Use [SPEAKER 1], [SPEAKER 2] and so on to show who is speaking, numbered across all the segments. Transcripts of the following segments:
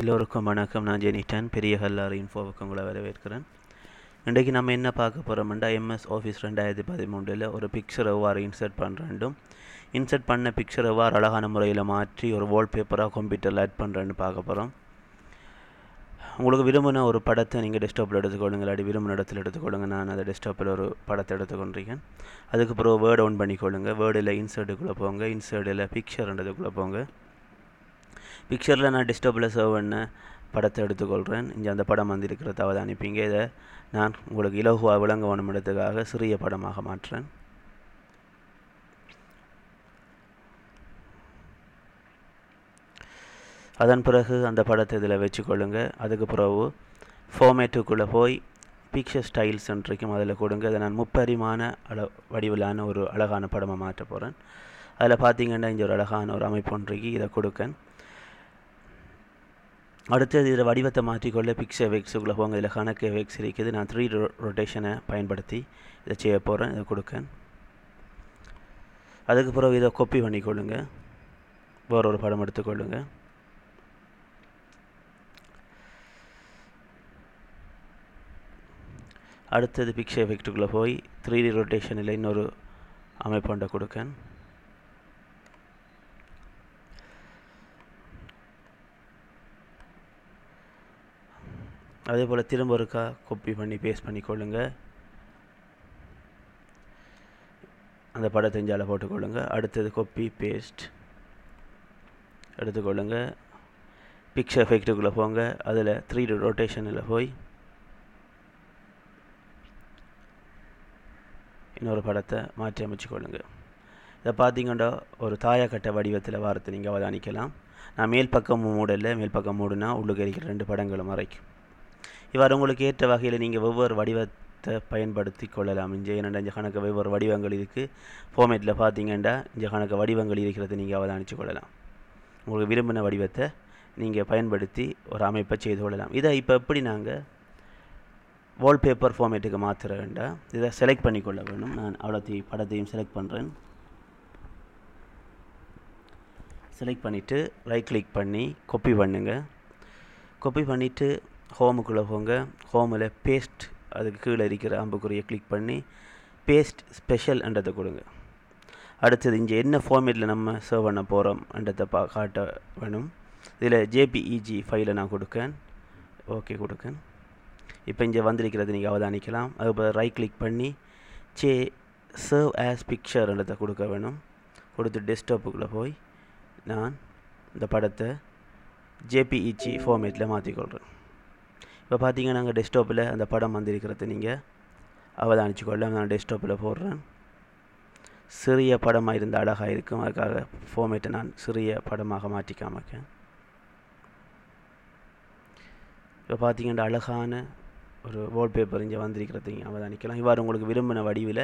[SPEAKER 1] எல்லோருக்கும் வணக்கம் நான் ஜெனிட்டன் பெரிய ஹல்லார் இன்ஃபோவுக்கு உங்களை வரவேற்கிறேன் இன்றைக்கு நம்ம என்ன பார்க்க போகிறோம்டா எம்எஸ் ஆஃபீஸ் ரெண்டாயிரத்தி பதிமூன்றில் ஒரு பிக்சர் எவ்வாறு இன்சர்ட் பண்ணுறேன்டும் இன்சர்ட் பண்ண பிக்சர் எவ்வாறு அழகான முறையில் மாற்றி ஒரு வால்பேப்பராக கம்ப்யூட்டரில் ஆட் பண்ணுறேன்னு பார்க்க போகிறோம் உங்களுக்கு விரும்பின ஒரு படத்தை நீங்கள் டெஸ்க்டாப்பில் எடுத்துக்கொள்ளுங்கள் இல்லாட்டி விரும்பின இடத்துல எடுத்துக்கொள்ளுங்க நான் அதை டெஸ்க்டாப்பில் ஒரு படத்தை எடுத்துக்கொண்டிருக்கேன் அதுக்கப்புறம் வேர்டு ஆன் பண்ணிக்கொள்ளுங்க வேர்டில் இன்சர்ட்டுக்குள்ளே போங்க இன்சர்ட்டில் பிக்சர்ன்றதுக்குள்ளே போங்க பிக்சரில் நான் டிஸ்டர்பில் சர்வ் பண்ண படத்தை எடுத்துக்கொள்கிறேன் இங்கே அந்த படம் வந்திருக்கிற தவறு அனுப்பிங்க இதை நான் உங்களுக்கு இலகுவாக விளங்க வேணும் இடத்துக்காக சிறிய படமாக மாற்றுறேன் அதன் பிறகு அந்த படத்தை இதில் வச்சுக்கொள்ளுங்க அதுக்கு பிறகு ஃபோமேட்டுக்குள்ளே போய் பிக்சர் ஸ்டைல்ஸ் இருக்கும் அதில் கொடுங்க அதை நான் முப்பரிமான அள வடிவிலான ஒரு அழகான படமாக மாற்ற போகிறேன் அதில் பார்த்தீங்கன்னா இங்கே ஒரு அழகான ஒரு அமைப்பு ஒன்றைக்கு இதை கொடுக்கேன் அடுத்தது இதில் வடிவத்தை மாற்றிக்கொள்ள பிக்ஸ் எஃபெக்ட்ஸ் உள்ள போங்க இதில் கணக்கு எஃபெக்ட்ஸ் இருக்குது நான் த்ரீ ரொட்டேஷனை பயன்படுத்தி இதை செய்ய போகிறேன் இதை கொடுக்க அதுக்கு பிறகு இதை கொப்பி பண்ணிக்கொள்ளுங்க வேற ஒரு படம் எடுத்துக்கொள்ளுங்க அடுத்தது பிக்ஸ் எஃபெக்ட்டுக்குள்ளே போய் த்ரீ டி ரொட்டேஷனில் இன்னொரு அமைப்பாண்டை கொடுக்கேன் அதே போல் திரும்ப ஒருக்கா கொப்பி பண்ணி பேஸ்ட் கொள்ளுங்க அந்த படத்தை இஞ்சால் போட்டுக்கொள்ளுங்கள் அடுத்தது கொப்பி பேஸ்ட் எடுத்துக்கொள்ளுங்கள் பிக்சர் எஃபெக்ட்டுக்குள்ளே போங்க அதில் த்ரீ ரொட்டேஷனில் போய் இன்னொரு படத்தை மாற்றி அமைச்சு கொள்ளுங்கள் இதை பார்த்தீங்கன்னா ஒரு தாயக்கட்டை வடிவத்தில் வாரத்தை நீங்கள் அவதானிக்கலாம் நான் மேல் பக்கம் மூடல மேல் பக்கம் மூடுனா உள்ளுக்கு இருக்கிற ரெண்டு படங்களும் மறைக்கும் இவ்வாறு உங்களுக்கு ஏற்ற வகையில் நீங்கள் ஒவ்வொரு வடிவத்தை பயன்படுத்தி கொள்ளலாம் இங்கே என்னென்ன இஞ்ச கணக்கு வெவ்வேறு வடிவங்கள் இருக்குது ஃபோமேட்டில் பார்த்தீங்கன்னா இஞ்ச கணக்கு வடிவங்கள் இருக்கிறது நீங்கள் அவதானித்து கொள்ளலாம் உங்களுக்கு விரும்பின வடிவத்தை நீங்கள் பயன்படுத்தி ஒரு அமைப்பை செய்து கொள்ளலாம் இதை இப்போ எப்படி நாங்கள் வால்பேப்பர் ஃபார்மேட்டுக்கு மாத்திர வேண்டாம் இதை செலக்ட் பண்ணிக்கொள்ள வேணும் நான் அவ்வளோத்தையும் படத்தையும் செலக்ட் பண்ணுறேன் செலக்ட் பண்ணிவிட்டு ரைட் கிளிக் பண்ணி கொப்பி பண்ணுங்கள் கொப்பி பண்ணிவிட்டு ஹோமுக்குள்ளே போங்க ஹோமில் பேஸ்ட் அதுக்கு கீழே இருக்கிற அம்புக்குறியை கிளிக் பண்ணி பேஸ்ட் ஸ்பெஷல் என்றதை கொடுங்க அடுத்தது இங்கே என்ன ஃபார்மேட்டில் நம்ம சர்வ் பண்ண போகிறோம் என்றதை பா காட்ட வேணும் இதில் ஜேபிஇஜி ஃபைலை e நான் கொடுக்கேன் ஓகே கொடுக்கேன் இப்போ இங்கே வந்திருக்கிறது நீங்கள் அவதானிக்கலாம் அதுபோல் ரைட் கிளிக் பண்ணி சே சர்வ் ஆஸ் பிக்சர் என்றதை கொடுக்க வேணும் கொடுத்து டெஸ்க்டாப்புக்குள்ளே போய் நான் இந்த படத்தை ஜேபிஇஜி ஃபார்மேட்டில் e மாற்றிக்கொள்கிறேன் இப்போ பார்த்தீங்கன்னா அங்கே டெஸ்க்டாப்பில் அந்த படம் வந்திருக்கிறது நீங்கள் அவதானிச்சுக்கொள்ள நான் டெஸ்க்டாப்பில் போடுறேன் சிறிய படமாக இருந்தால் அழகாக இருக்கும் அதுக்காக ஃபோமேட்டை நான் சிறிய படமாக மாற்றிக்காமக்கேன் இப்போ பார்த்தீங்கன்னா அழகான ஒரு வால்பேப்பர் இங்கே வந்திருக்கிறது நீங்கள் அவதானிக்கலாம் இவ்வாறு உங்களுக்கு விரும்பின வடிவில்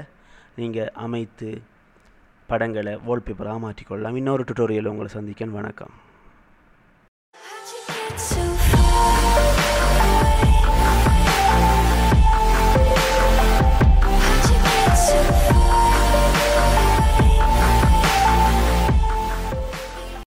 [SPEAKER 1] நீங்கள் அமைத்து படங்களை வால்பேப்பராக மாற்றிக்கொள்ளலாம் இன்னொரு டுட்டோரியல் உங்களை சந்திக்கன் வணக்கம்